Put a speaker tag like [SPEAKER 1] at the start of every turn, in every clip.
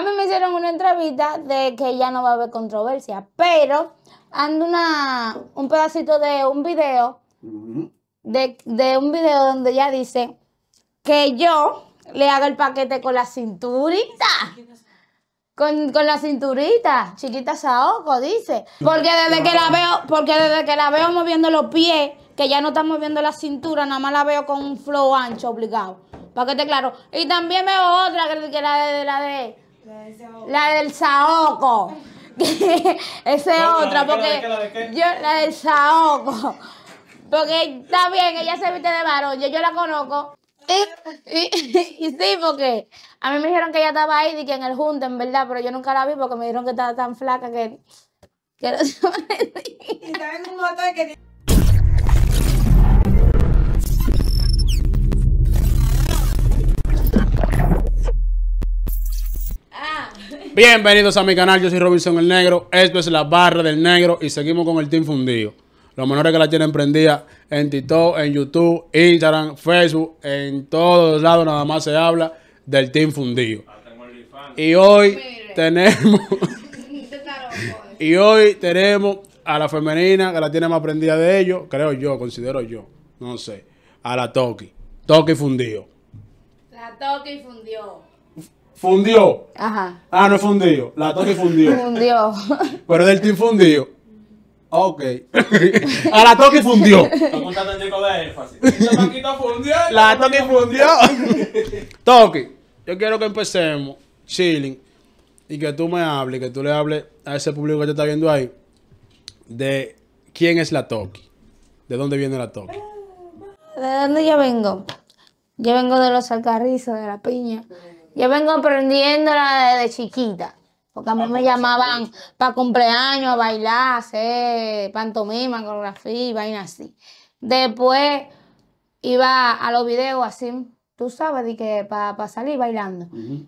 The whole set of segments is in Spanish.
[SPEAKER 1] A me hicieron una entrevista de que ya no va a haber controversia, pero ando una, un pedacito de un video, de, un video donde ella dice que yo le hago el paquete con la cinturita. Con, la cinturita, chiquita Saoco, dice. Porque desde que la veo, porque desde que la veo moviendo los pies, que ya no está moviendo la cintura, nada más la veo con un flow ancho obligado. Para que te claro. Y también veo otra que, que de la de la del saoco. Esa es otra, porque yo la del saoco. Porque está bien, ella se viste de varón, yo, la conozco. Y, sí, porque a mí me dijeron que ella estaba ahí y que en el junte, en verdad, pero yo nunca la vi porque me dijeron que estaba tan flaca que... no
[SPEAKER 2] Bienvenidos a mi canal, yo soy Robinson el Negro. Esto es La Barra del Negro y seguimos con el Team Fundido. Los menores que la tienen prendida en TikTok, en YouTube, Instagram, Facebook, en todos lados nada más se habla del Team Fundido. Y hoy tenemos... y hoy tenemos a la femenina que la tiene más prendida de ellos, creo yo, considero yo, no sé, a la Toki. Toki fundido.
[SPEAKER 1] La Toki Fundido
[SPEAKER 2] Fundió. Ajá. Ah, no es fundido. La Toki fundió. Fundió. Pero del team fundió. Ok. A la Toki fundió. La Toki fundió. Toki, Yo quiero que empecemos chilling y que tú me hables, que tú le hables a ese público que te está viendo ahí de quién es la Toki. ¿De dónde viene la Toki?
[SPEAKER 1] ¿De dónde yo vengo? Yo vengo de los alcarrizos, de la piña. Yo vengo aprendiéndola desde chiquita. Porque a mí ah, me llamaban para cumpleaños a bailar, hacer pantomima, coreografía y vainas así. Después iba a los videos así, tú sabes, que para pa salir bailando.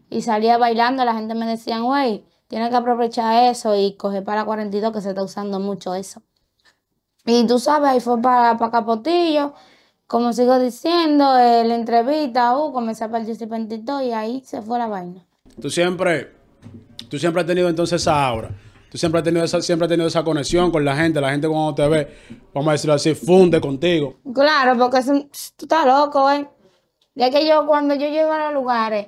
[SPEAKER 1] Y salía bailando, la gente me decía, güey, tienes que aprovechar eso y coger para 42 que se está usando mucho eso. Y tú sabes, ahí fue para, para Capotillo como sigo diciendo, eh, la entrevista, uh, comencé a participar en y ahí se fue la vaina.
[SPEAKER 2] Tú siempre, tú siempre has tenido entonces esa aura. Tú siempre has tenido esa, siempre has tenido esa conexión con la gente. La gente cuando te ve, vamos a decirlo así, funde contigo.
[SPEAKER 1] Claro, porque tú estás loco, ¿eh? Ya que yo, cuando yo llego a los lugares,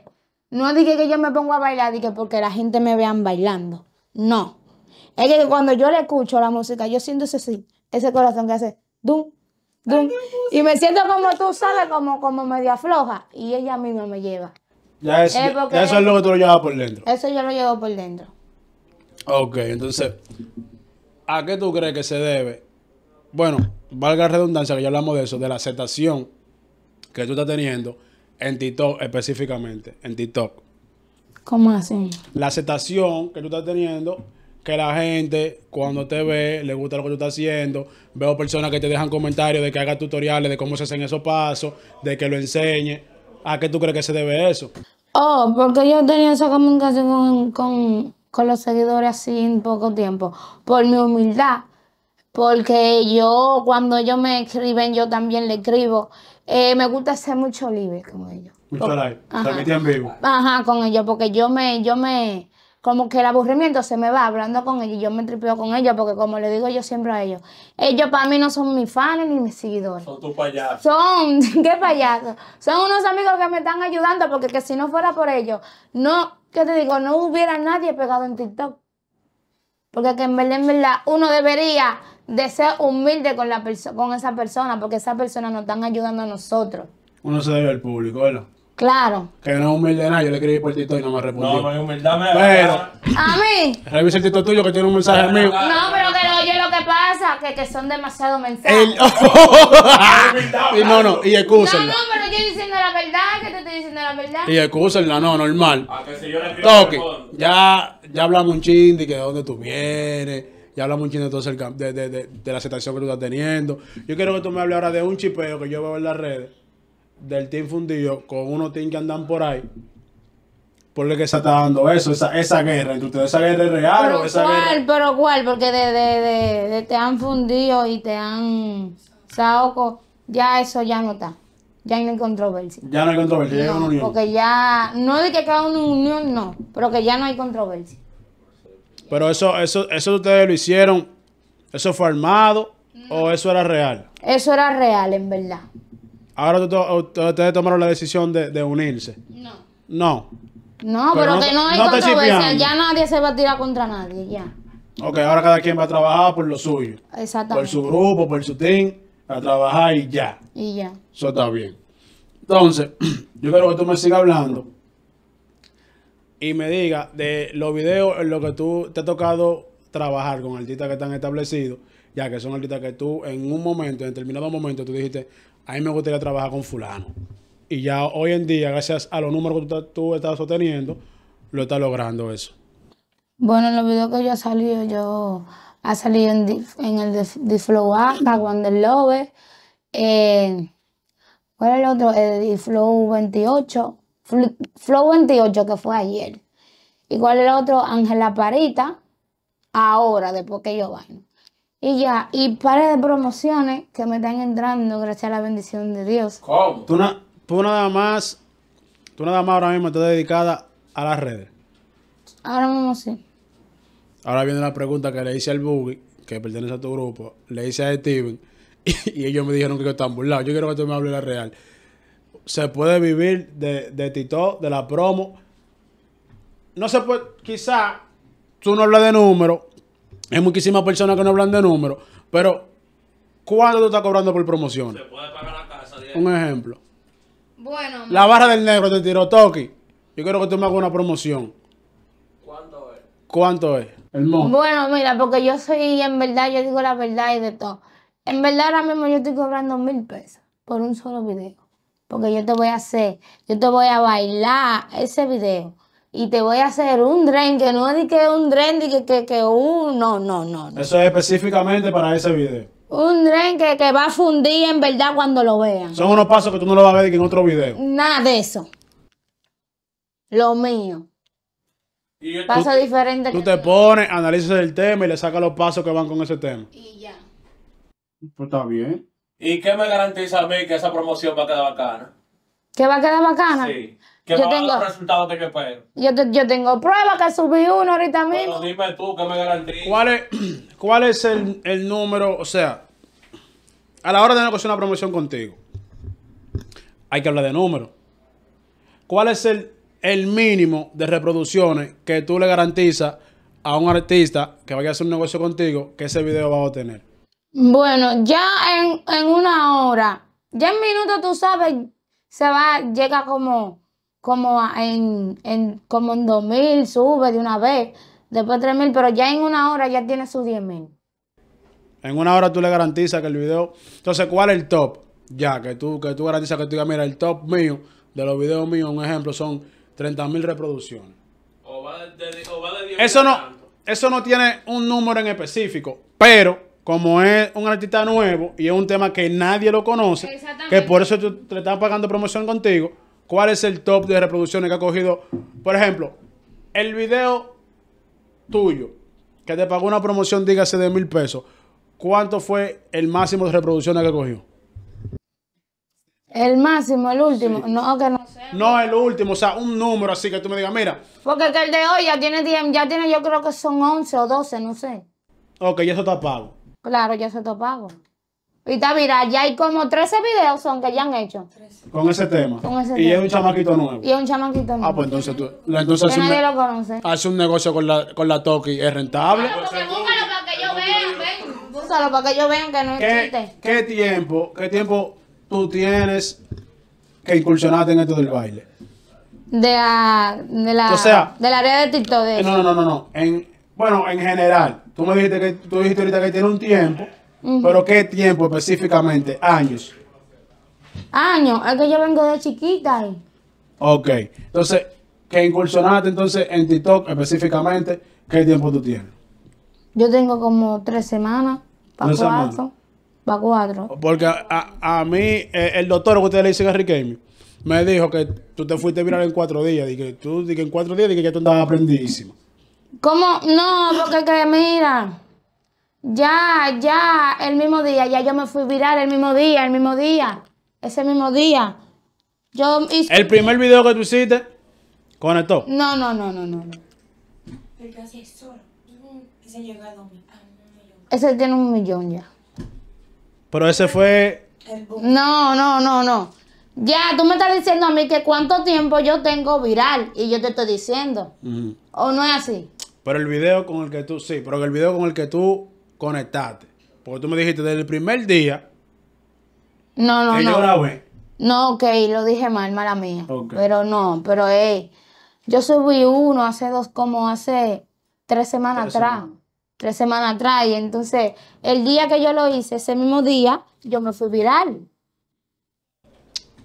[SPEAKER 1] no dije que yo me pongo a bailar, dije porque la gente me vean bailando. No. Es que cuando yo le escucho la música, yo siento ese sí, ese corazón que hace dum, y me siento como tú sabes, como, como media floja. Y ella misma me lleva. eso es lo que
[SPEAKER 2] tú lo llevas por dentro.
[SPEAKER 1] Eso yo lo llevo por dentro.
[SPEAKER 2] Ok, entonces, ¿a qué tú crees que se debe? Bueno, valga redundancia, que ya hablamos de eso, de la aceptación que tú estás teniendo en TikTok específicamente, en TikTok.
[SPEAKER 1] ¿Cómo así?
[SPEAKER 2] La aceptación que tú estás teniendo que la gente cuando te ve le gusta lo que tú estás haciendo. Veo personas que te dejan comentarios de que haga tutoriales de cómo se hacen esos pasos, de que lo enseñe. ¿A qué tú crees que se debe eso?
[SPEAKER 1] Oh, porque yo tenía esa comunicación con, los seguidores así en poco tiempo, por mi humildad. Porque yo, cuando ellos me escriben, yo también le escribo. Eh, me gusta ser mucho libre con ellos. Mucho live, también en vivo. Ajá, con ellos, porque yo me, yo me, como que el aburrimiento se me va hablando con ellos y yo me tripeo con ellos porque como le digo yo siempre a ellos, ellos para mí no son mis fans ni mis seguidores. Son
[SPEAKER 2] tus payasos.
[SPEAKER 1] Son, qué payasos. Son unos amigos que me están ayudando porque que si no fuera por ellos, no, ¿qué te digo? No hubiera nadie pegado en TikTok. Porque que en verdad, en verdad, uno debería de ser humilde con, la con esa persona porque esa persona nos están ayudando a nosotros.
[SPEAKER 2] Uno se debe al público, ¿verdad? Claro. Que no es humilde nada, yo le escribí por Tito y no me respondió. No, no es humildad, me Pero.
[SPEAKER 1] ¿A mí?
[SPEAKER 2] Revisa el Tito tuyo que tiene un mensaje mío. No,
[SPEAKER 1] pero que lo, oye lo que pasa, que, que son demasiado mensajes.
[SPEAKER 2] y no, no, y excusa. No, no,
[SPEAKER 1] pero estoy diciendo la verdad, que te estoy diciendo la verdad. Y excusenla. no, normal. A que si yo le Toque,
[SPEAKER 2] ya, ya hablamos un ching de que de dónde tú vienes. Ya hablamos un ching de, todo el, de, de, de, de la aceptación que tú estás teniendo. Yo quiero que tú me hables ahora de un chipeo que yo veo en las redes del team fundido con unos team que andan por ahí. Por lo que se está dando eso, esa, esa guerra. Entre ustedes, esa guerra es real o esa cuál, guerra.
[SPEAKER 1] Pero cuál, porque de, de, de, te han fundido y te han saoco, ya eso ya no está. Ya no hay controversia. Ya no hay controversia, una unión. Porque ya, no de que cada una unión, no, pero que ya no hay controversia.
[SPEAKER 2] Pero eso, eso, eso ustedes lo hicieron, eso fue armado o eso era real?
[SPEAKER 1] Eso era real, en verdad.
[SPEAKER 2] Ahora ustedes tomaron la decisión de, unirse. No. No.
[SPEAKER 1] No, pero, que no hay controversia. Ya nadie se va a tirar contra nadie, ya.
[SPEAKER 2] Ok, ahora cada quien va a trabajar por lo suyo.
[SPEAKER 1] Exactamente. Por su
[SPEAKER 2] grupo, por su team, a trabajar y ya. Y ya. Eso está bien. Entonces, yo quiero que tú me sigas hablando y me digas de los videos en los que tú te ha tocado trabajar con artistas que están establecidos, ya que son artistas que tú en un momento, en determinado momento, tú dijiste, a mí me gustaría trabajar con fulano. Y ya hoy en día, gracias a los números que tú, estás obteniendo, lo estás logrando eso.
[SPEAKER 1] Bueno, los videos que yo he salido, yo ha salido en, el de, Flowa Flow Love, eh, ¿cuál es el otro? El Flow 28, Flow 28 que fue ayer. ¿Y cuál es el otro? Ángela Parita, ahora, después que yo bailo. Y ya, y pares de promociones que me están entrando gracias a la bendición de Dios.
[SPEAKER 2] ¿Cómo? Tú, nada más, tú nada más ahora mismo estás dedicada a las redes.
[SPEAKER 1] Ahora mismo sí.
[SPEAKER 2] Ahora viene la pregunta que le hice al Boogie, que pertenece a tu grupo, le hice a Steven, y, ellos me dijeron que yo estaba burlado. Yo quiero que tú me hables la real. ¿Se puede vivir de, de Tito, de la promo? No se puede, quizá tú no hablas de números, hay muchísimas personas que no hablan de números, pero ¿cuánto tú estás cobrando por promoción? Un ejemplo.
[SPEAKER 1] Bueno. La
[SPEAKER 2] barra del negro te tiró Toki. Yo quiero que tú me hagas una promoción. ¿Cuánto es? ¿Cuánto es? Bueno,
[SPEAKER 1] mira, porque yo soy, en verdad, yo digo la verdad y de todo. En verdad, ahora mismo yo estoy cobrando mil pesos por un solo video. Porque yo te voy a hacer, yo te voy a bailar ese video y te voy a hacer un dren, que no es que un dren, que, que, que un... No, no, no,
[SPEAKER 2] Eso es específicamente para ese video.
[SPEAKER 1] Un dren que, va a fundir en verdad cuando lo vean.
[SPEAKER 2] Son unos pasos que tú no lo vas a ver en otro video.
[SPEAKER 1] Nada de eso. Lo mío. Y diferente. Tú
[SPEAKER 2] te pones, analizas el tema y le sacas los pasos que van con ese tema. Y ya. Pues está bien. ¿Y qué me garantiza a mí que esa promoción va a quedar bacana?
[SPEAKER 1] ¿Que va a quedar bacana? Sí que yo tengo, los
[SPEAKER 2] resultados de que
[SPEAKER 1] Yo, tengo pruebas que subí uno ahorita mismo. Bueno,
[SPEAKER 2] dime tú que me garantiza. ¿Cuál es, cuál es el, número? O sea, a la hora de negociar una promoción contigo, hay que hablar de números. ¿Cuál es el, mínimo de reproducciones que tú le garantizas a un artista que vaya a hacer un negocio contigo que ese video va a obtener?
[SPEAKER 1] Bueno, ya en, en una hora, ya en minutos tú sabes, se va, llega como como en, en, como en 2.000, sube de una vez, después 3.000, pero ya en una hora ya tiene sus 10.000.
[SPEAKER 2] En una hora tú le garantizas que el video... Entonces, ¿cuál es el top? Ya, que tú, que tú garantizas que tú digas, mira, el top mío, de los videos míos, un ejemplo, son 30.000 reproducciones. de, de eso no, eso no tiene un número en específico, pero como es un artista nuevo y es un tema que nadie lo conoce, que por eso tú te están pagando promoción contigo, cuál es el top de reproducciones que ha cogido. Por ejemplo, el video tuyo, que te pagó una promoción, dígase, de mil pesos, ¿cuánto fue el máximo de reproducciones que ha cogido?
[SPEAKER 1] El máximo,
[SPEAKER 2] el último. No, que no sé. No, el último, o sea, un número así que tú me digas, mira.
[SPEAKER 1] Porque el de hoy ya tiene, ya tiene, yo creo que son 11 o 12, no sé.
[SPEAKER 2] Ok, ya eso está pago.
[SPEAKER 1] Claro, ya eso está pago. Y está viral. Ya hay como 13 videos son que ya han hecho.
[SPEAKER 2] Con ese tema. y es un chamaquito nuevo. Y
[SPEAKER 1] es un chamaquito nuevo. Ah, pues entonces
[SPEAKER 2] tú. Entonces lo conoce. Hace un negocio con la, con la Toki. ¿Es rentable? Claro,
[SPEAKER 1] porque búscalo para que yo vean, Ven. Búscalo para que yo vean que no existe.
[SPEAKER 2] ¿Qué, ¿Qué tiempo, qué tiempo tú tienes que incursionarte en esto del baile?
[SPEAKER 1] De la, de la, o sea, del área de TikTok. no,
[SPEAKER 2] no, no, no, no. En, bueno, en general. Tú me dijiste que tú dijiste ahorita que tiene un tiempo pero ¿qué tiempo específicamente? Años.
[SPEAKER 1] Años, es que yo vengo de chiquita.
[SPEAKER 2] Ok, entonces, que incursionaste entonces en TikTok específicamente, ¿qué tiempo tú tienes?
[SPEAKER 1] Yo tengo como tres semanas,
[SPEAKER 2] para cuatro. Semanas?
[SPEAKER 1] Para cuatro.
[SPEAKER 2] Porque a, a mí, eh, el doctor que usted le dicen a Riquelme, me dijo que tú te fuiste viral en cuatro días. Dije, tú en cuatro días, dije que ya tú andabas aprendidísimo.
[SPEAKER 1] ¿Cómo? No, porque que mira, ya, ya, el mismo día, ya yo me fui viral el mismo día, el mismo día, ese mismo día. Yo ¿El primer
[SPEAKER 2] video que tú hiciste conectó?
[SPEAKER 1] No, no, no, no, no. El ese Ese tiene un millón ya. Pero ese fue... No, no, no, no. Ya, tú me estás diciendo a mí que cuánto tiempo yo tengo viral y yo te estoy diciendo. ¿O no es así?
[SPEAKER 2] Pero el video con el que tú, sí, pero el video con el que tú conectarte. Porque tú me dijiste desde el primer día.
[SPEAKER 1] No, no, que no. No, ok, lo dije mal, mala mía. Pero no, pero hey, yo subí uno hace dos, como hace tres semanas atrás. Tres semanas atrás. Y entonces, el día que yo lo hice, ese mismo día, yo me fui viral.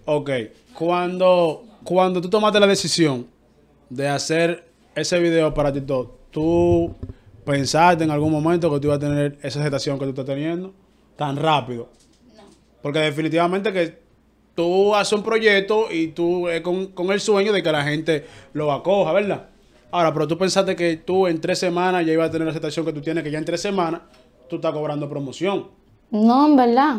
[SPEAKER 2] Ok, cuando, cuando tú tomaste la decisión de hacer ese video para TikTok, tú pensaste en algún momento que tú ibas a tener esa aceptación que tú estás teniendo tan rápido? No. Porque definitivamente que tú haces un proyecto y tú es con, el sueño de que la gente lo acoja, ¿verdad? Ahora, pero tú pensaste que tú en tres semanas ya ibas a tener la aceptación que tú tienes, que ya en tres semanas tú estás cobrando promoción.
[SPEAKER 1] No, en verdad.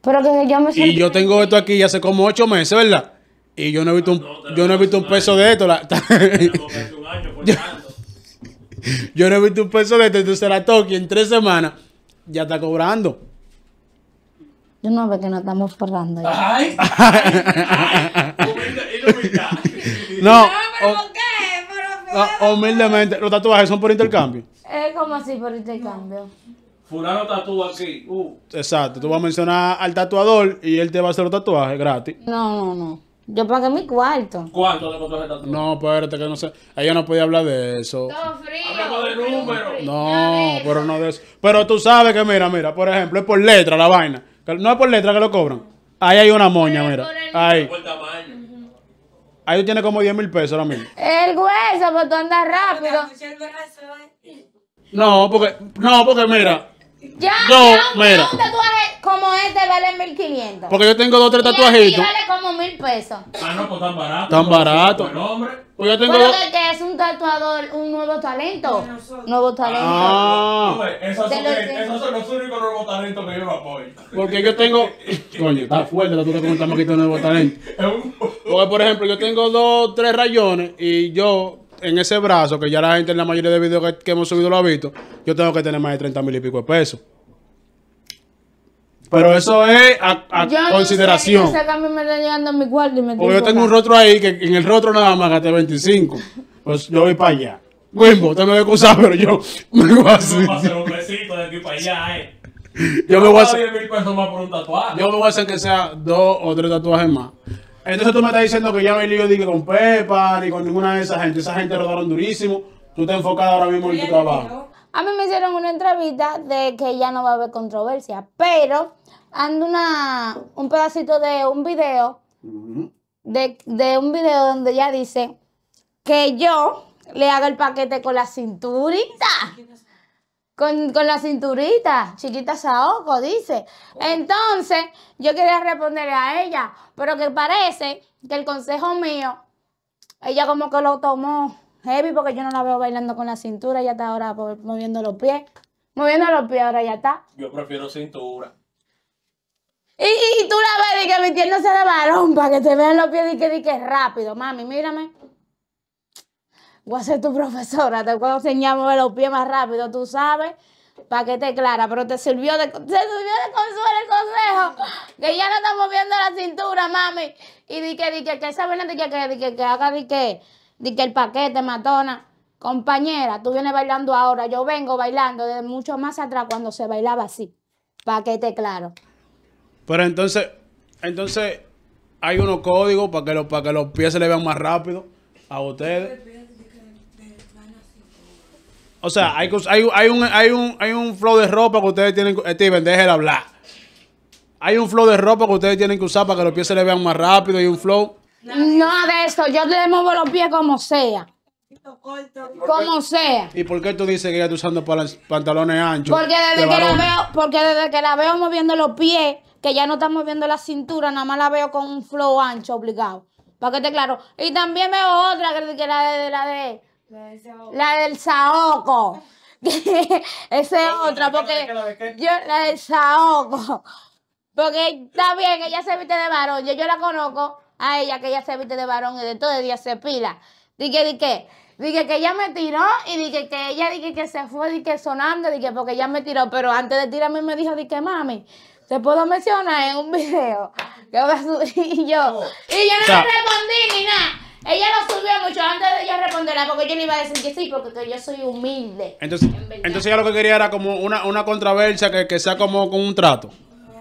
[SPEAKER 1] Pero que yo me Y yo
[SPEAKER 2] tengo esto aquí ya hace como ocho meses, ¿verdad? Y yo no he visto un, ah, yo no he visto un peso de esto. Yo no he visto un peso de este, tú se la toque en tres semanas, ya está cobrando.
[SPEAKER 1] Yo no veo que no estamos forrando. Ya. Ay, no, pero qué?
[SPEAKER 2] humildemente, los tatuajes son por intercambio.
[SPEAKER 1] Es como así por intercambio.
[SPEAKER 2] Fulano tatúa aquí. Uh. Exacto, tú vas a mencionar al tatuador y él te va a hacer los tatuajes gratis. No, no, no. Yo pagué mi cuarto. ¿Cuánto le costó el No, espérate, que no sé. Ella no podía hablar de eso. Todo frío. de números. No, pero no de eso. Pero tú sabes que, mira, mira, por ejemplo, es por letra la vaina. No es por letra que lo cobran. Ahí hay una moña, mira. Ahí. Ahí tiene como 10 mil pesos la mismo.
[SPEAKER 1] El hueso, pues tú andas rápido. ¿eh?
[SPEAKER 2] No, porque, no, porque mira.
[SPEAKER 1] Ya, un, mira. un tatuaje como este vale 1500. Porque yo tengo dos tres tatuajitos. Y vale como mil pesos. Ah,
[SPEAKER 2] no, pues tan barato. Tan barato. Pues yo tengo que
[SPEAKER 1] es un tatuador, un nuevo talento. Nuevo talento. Ah. esos, son,
[SPEAKER 2] los únicos nuevos talentos que yo lo apoyo. Porque yo tengo. Coño, está fuerte la tuya con me tamaquito de nuevo talento. Porque, por ejemplo, yo tengo dos, tres rayones y yo en ese brazo, que ya la gente en la mayoría de videos que, hemos subido lo ha visto, yo tengo que tener más de 30 mil y pico de pesos. Pero eso es a, consideración. Porque yo yo tengo un rostro ahí que en el rostro nada más gasté 25. Pues yo voy para allá. Wimbo, usted me va a excusar, pero yo me voy a hacer. Yo me voy a hacer un de aquí
[SPEAKER 1] para allá, eh.
[SPEAKER 2] me voy a hacer. Yo me voy a hacer que sea dos o tres tatuajes más. Entonces tú me estás diciendo que ya no hay lío con Pepa ni con ninguna de esas gente. Esa gente rodaron durísimo. Tú te enfocas ahora mismo en tu trabajo.
[SPEAKER 1] A mí me hicieron una entrevista de que ya no va a haber controversia, pero ando una, un pedacito de un video, de, un video donde ella dice que yo le haga el paquete con la cinturita. Con, con, la cinturita, chiquita Saoko, dice. Oh. Entonces, yo quería responderle a ella, pero que parece que el consejo mío, ella como que lo tomó heavy porque yo no la veo bailando con la cintura, ella está ahora moviendo los pies. Moviendo los pies ahora ya está.
[SPEAKER 2] Yo prefiero cintura.
[SPEAKER 1] Y, tú la ves y que metiéndose no se de varón para que te vean los pies y que, y que rápido, mami, mírame voy a ser tu profesora, te puedo enseñar a mover los pies más rápido, tú sabes, para que te clara, pero te sirvió de, te sirvió de consuelo el consejo, que ya no estamos viendo la cintura, mami, y di que, di que, que esa di que, que, di que, que haga, di que, di que el paquete, matona, compañera, tú vienes bailando ahora, yo vengo bailando de mucho más atrás cuando se bailaba así, para que te claro.
[SPEAKER 2] Pero entonces, entonces, hay unos códigos para que, los para que los pies se le vean más rápido a ustedes. O sea, hay, hay, un, hay, un, hay un flow de ropa que ustedes tienen que... Steven, déjela hablar. Hay un flow de ropa que ustedes tienen que usar para que los pies se le vean más rápido y un flow.
[SPEAKER 1] No de eso, yo te muevo los pies como sea. Como sea.
[SPEAKER 2] ¿Y por qué tú dices que ya está usando pantalones anchos? Porque desde, que la veo,
[SPEAKER 1] porque desde que la veo moviendo los pies, que ya no está moviendo la cintura, nada más la veo con un flow ancho obligado. Para que esté claro. Y también veo otra que la de la de la del saoco. Esa es otra, porque yo, la del saoco. Porque está bien, ella se viste de varón. Yo, la conozco a ella, que ella se viste de varón y de todo el día se pila. Dije, dije, dije que ella me tiró y dije que ella dije que se fue, dije sonando, dije porque ella me tiró. Pero antes de tirarme me dijo, dije, mami, te puedo mencionar en un video que y yo. Y yo no le respondí ni nada. Ella lo subió mucho antes de ella responderla porque yo le iba a decir que sí, porque yo soy humilde.
[SPEAKER 2] Entonces, entonces ella lo que quería era como una, una controversia que, sea como con un trato.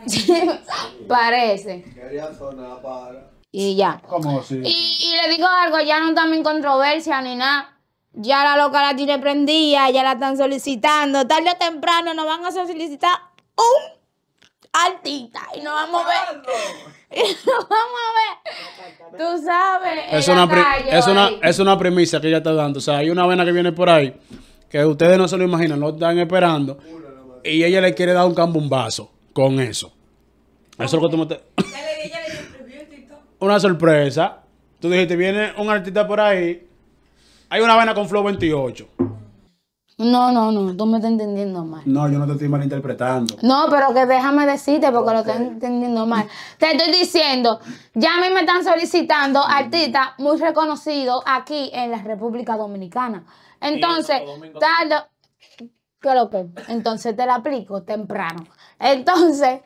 [SPEAKER 1] Parece. Y ya. así? Y, le digo algo, ya no también controversia ni nada. Ya la loca la tiene prendida, ya la están solicitando. Tarde o temprano nos van a solicitar un artista y nos vamos a ver. Y nos vamos a ver. Tú sabes. Es
[SPEAKER 2] una, premisa que ella está dando. O sea, hay una vena que viene por ahí que ustedes no se lo imaginan, no están esperando. Y ella le quiere dar un cambumbazo con eso. Eso es lo que tú me Una sorpresa. Tú dijiste, viene un artista por ahí. Hay una vena con Flow 28.
[SPEAKER 1] No, no, no, tú me estás entendiendo mal.
[SPEAKER 2] No, yo no te estoy malinterpretando.
[SPEAKER 1] No, pero que déjame decirte porque lo estoy entendiendo mal. Te estoy diciendo, ya a mí me están solicitando artistas muy reconocidos aquí en la República Dominicana. Entonces, tarde... ¿Qué que? Entonces te la aplico temprano. Entonces,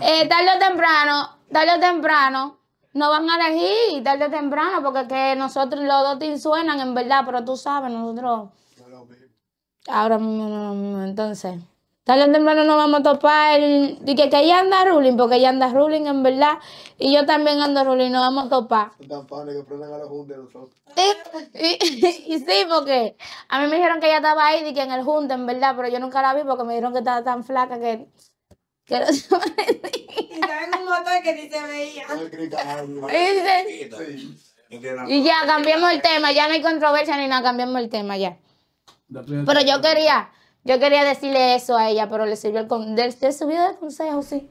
[SPEAKER 1] eh, tarde o temprano, tarde o temprano, no van a elegir tarde o temprano porque que nosotros los dos te suenan en verdad, pero tú sabes, nosotros... Ahora mismo entonces. tal vez temprano nos vamos a topar. el... que, que ella anda ruling, porque ella anda ruling en verdad. Y yo también ando ruling, nos vamos a topar.
[SPEAKER 2] Tan que prendan a los juntos nosotros.
[SPEAKER 1] Y, sí, porque a mí me dijeron que ella estaba ahí, y que en el junte, en verdad, pero yo nunca la vi porque me dijeron que estaba tan flaca que. Y estaba en un motor que ni se veía. Ah, y ya, cambiamos el tema, ya no hay controversia ni nada, cambiamos el tema ya. Pero yo quería, yo quería decirle eso a ella, pero le sirvió el con consejo, sí.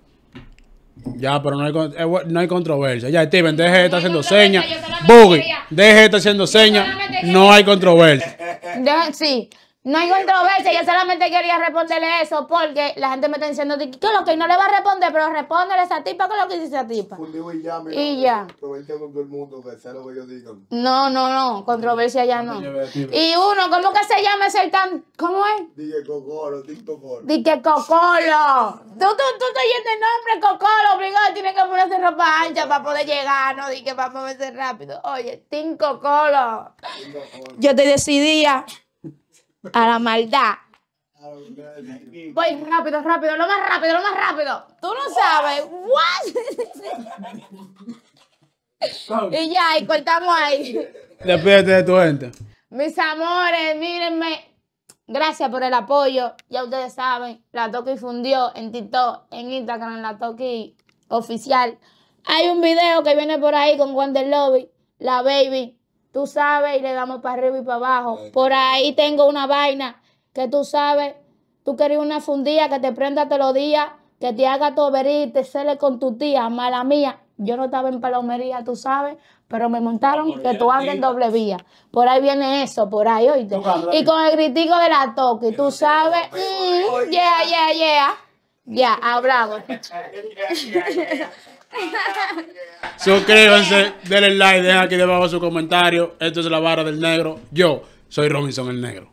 [SPEAKER 2] Ya, pero no hay, eh, no hay controversia. Ya, Steven, deje de estar haciendo señas. Boogie, deje de estar haciendo señas. No hay controversia.
[SPEAKER 1] sí. No hay controversia, yo solamente quería responderle eso porque la gente me está diciendo que lo que no le va a responder, pero respóndele a esa tipa con lo que dice esa tipa. Y ya.
[SPEAKER 2] todo el mundo, que lo que yo
[SPEAKER 1] No, no, no, controversia ya no. Y uno, ¿cómo que se llama ese tan? ¿Cómo es? Dije Cocolo, Dije Cocolo. Dije Cocolo. Tú, tú, tú estás yendo el nombre Cocolo, obligado, tienes que ponerse ropa ancha para poder llegar, no dije a moverse rápido. Oye, Tim Cocolo. Yo te decidía. A la maldad. Voy rápido, rápido, lo más rápido, lo más rápido. Tú no sabes. y ya, y cortamos ahí.
[SPEAKER 2] Despídete de tu gente.
[SPEAKER 1] Mis amores, mírenme. Gracias por el apoyo. Ya ustedes saben, la Toki fundió en TikTok, en Instagram, la Toki oficial. Hay un video que viene por ahí con Wonder Lobby, la Baby, tú sabes, y le damos para arriba y para abajo. Por ahí tengo una vaina que tú sabes, tú querías una fundía que te prenda todos los días, que te haga tu y te cele con tu tía, mala mía. Yo no estaba en palomería, tú sabes, pero me montaron que tú andes en doble vía. Por ahí viene eso, por ahí, oíste. Y con el gritico de la toque, tú sabes, mm, yeah, yeah, yeah. Ya, hablado.
[SPEAKER 2] Suscríbanse, denle like, dejen aquí debajo su comentario. Esto es La barra del Negro. Yo soy Robinson el Negro.